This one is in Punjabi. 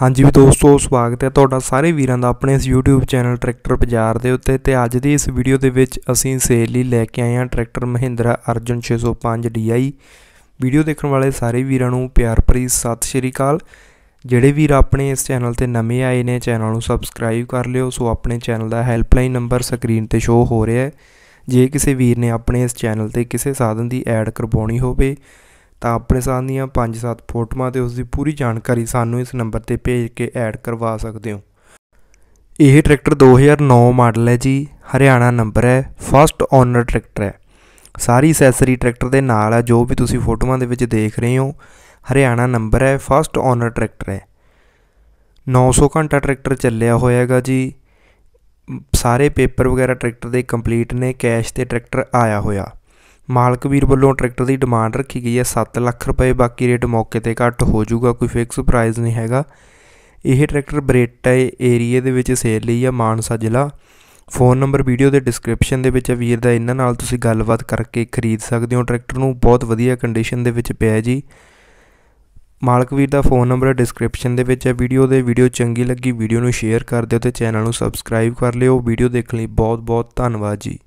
ਹਾਂਜੀ ਵੀ ਦੋਸਤੋ ਸਵਾਗਤ ਹੈ ਤੁਹਾਡਾ ਸਾਰੇ ਵੀਰਾਂ ਦਾ ਆਪਣੇ ਇਸ YouTube ਚੈਨਲ ਟਰੈਕਟਰ ਬਾਜ਼ਾਰ ਦੇ ਉੱਤੇ ਤੇ ਅੱਜ ਦੀ ਇਸ ਵੀਡੀਓ ਦੇ ਵਿੱਚ ਅਸੀਂ ਸੇਲ ਲਈ ਲੈ ਕੇ ਆਏ ਹਾਂ tractor Mahindra Arjun 605 DI video ਦੇਖਣ ਵਾਲੇ ਸਾਰੇ ਵੀਰਾਂ ਨੂੰ ਪਿਆਰ ਭਰੀ ਸਤਿ ਸ਼੍ਰੀ ਅਕਾਲ ਜਿਹੜੇ ਵੀਰ ਆਪਣੇ ਇਸ ਚੈਨਲ ਤੇ ਨਵੇਂ ਆਏ ਨੇ ਚੈਨਲ ਨੂੰ ਸਬਸਕ੍ਰਾਈਬ ਕਰ ਲਿਓ ਸੋ ਆਪਣੇ ਚੈਨਲ ਦਾ ਹੈਲਪਲਾਈਨ ਨੰਬਰ ਸਕਰੀਨ ਤੇ ਸ਼ੋ ਹੋ ਰਿਹਾ ਹੈ ਜੇ ਕਿਸੇ ਵੀਰ ਨੇ ਆਪਣੇ ਇਸ ਚੈਨਲ ਤੇ ਕਿਸੇ ਸਾਧਨ ਦੀ ਐਡ ਕਰਵਾਉਣੀ ਹੋਵੇ ਤਾਂ ਆਪਣੇ ਸਾਥ ਦੀਆਂ 5-7 ਫੋਟੋਆਂ ਤੇ ਉਸ ਦੀ ਪੂਰੀ ਜਾਣਕਾਰੀ ਸਾਨੂੰ ਇਸ ਨੰਬਰ ਤੇ ਭੇਜ ਕੇ ਐਡ ਕਰਵਾ ਸਕਦੇ ਹੋ ਇਹ ਟਰੈਕਟਰ 2009 ਮਾਡਲ ਹੈ ਜੀ ਹਰਿਆਣਾ ਨੰਬਰ ਹੈ ਫਸਟ ਓਨਰ ਟਰੈਕਟਰ ਹੈ ਸਾਰੀ ਅਸੈਸਰੀ ਟਰੈਕਟਰ ਦੇ ਨਾਲ ਹੈ ਜੋ ਵੀ ਤੁਸੀਂ ਫੋਟੋਆਂ ਦੇ ਵਿੱਚ ਦੇਖ ਰਹੇ ਹੋ ਹਰਿਆਣਾ ਨੰਬਰ ਹੈ ਫਸਟ ਓਨਰ ਟਰੈਕਟਰ ਹੈ 900 ਘੰਟਾ ਟਰੈਕਟਰ ਚੱਲਿਆ ਹੋਇਆਗਾ ਜੀ ਸਾਰੇ ਪੇਪਰ ਵਗੈਰਾ ਟਰੈਕਟਰ ਦੇ ਕੰਪਲੀਟ ਨੇ ਕੈਸ਼ ਤੇ ਟਰੈਕਟਰ ਆਇਆ ਹੋਇਆ ਮਾਲਕ ਵੀਰ ਵੱਲੋਂ ਟਰੈਕਟਰ ਦੀ ਡਿਮਾਂਡ ਰੱਖੀ ਗਈ ਹੈ 7 ਲੱਖ ਰੁਪਏ ਬਾਕੀ ਰੇਟ ਮੌਕੇ ਤੇ ਘੱਟ ਹੋ ਜਾਊਗਾ ਕੋਈ ਫਿਕਸ ਪ੍ਰਾਈਸ ਨਹੀਂ ਹੈਗਾ ਇਹ ਟਰੈਕਟਰ ਬਰੇਟਾ ਏਰੀਆ ਦੇ ਵਿੱਚ ਸੇਲ ਲਈ ਆ ਮਾਨਸਾ ਜ਼ਿਲ੍ਹਾ ਫੋਨ ਨੰਬਰ ਵੀਡੀਓ ਦੇ ਡਿਸਕ੍ਰਿਪਸ਼ਨ ਦੇ ਵਿੱਚ ਹੈ ਵੀਰ ਦਾ ਇਹਨਾਂ ਨਾਲ ਤੁਸੀਂ ਗੱਲਬਾਤ ਕਰਕੇ ਖਰੀਦ ਸਕਦੇ ਹੋ ਟਰੈਕਟਰ ਨੂੰ ਬਹੁਤ ਵਧੀਆ ਕੰਡੀਸ਼ਨ ਦੇ ਵਿੱਚ ਪਿਆ ਜੀ ਮਾਲਕ ਵੀਰ ਦਾ ਫੋਨ ਨੰਬਰ ਡਿਸਕ੍ਰਿਪਸ਼ਨ ਦੇ ਵਿੱਚ ਹੈ ਵੀਡੀਓ ਦੇ ਵੀਡੀਓ ਚੰਗੀ ਲੱਗੀ ਵੀਡੀਓ ਨੂੰ ਸ਼ੇਅਰ ਕਰ ਦਿਓ ਤੇ ਚੈਨਲ ਨੂੰ ਸਬਸਕ੍ਰਾਈਬ ਕਰ ਲਿਓ ਵੀਡੀਓ ਦੇਖਣ ਲਈ ਬਹੁਤ ਬਹੁਤ ਧੰਨਵਾਦ ਜੀ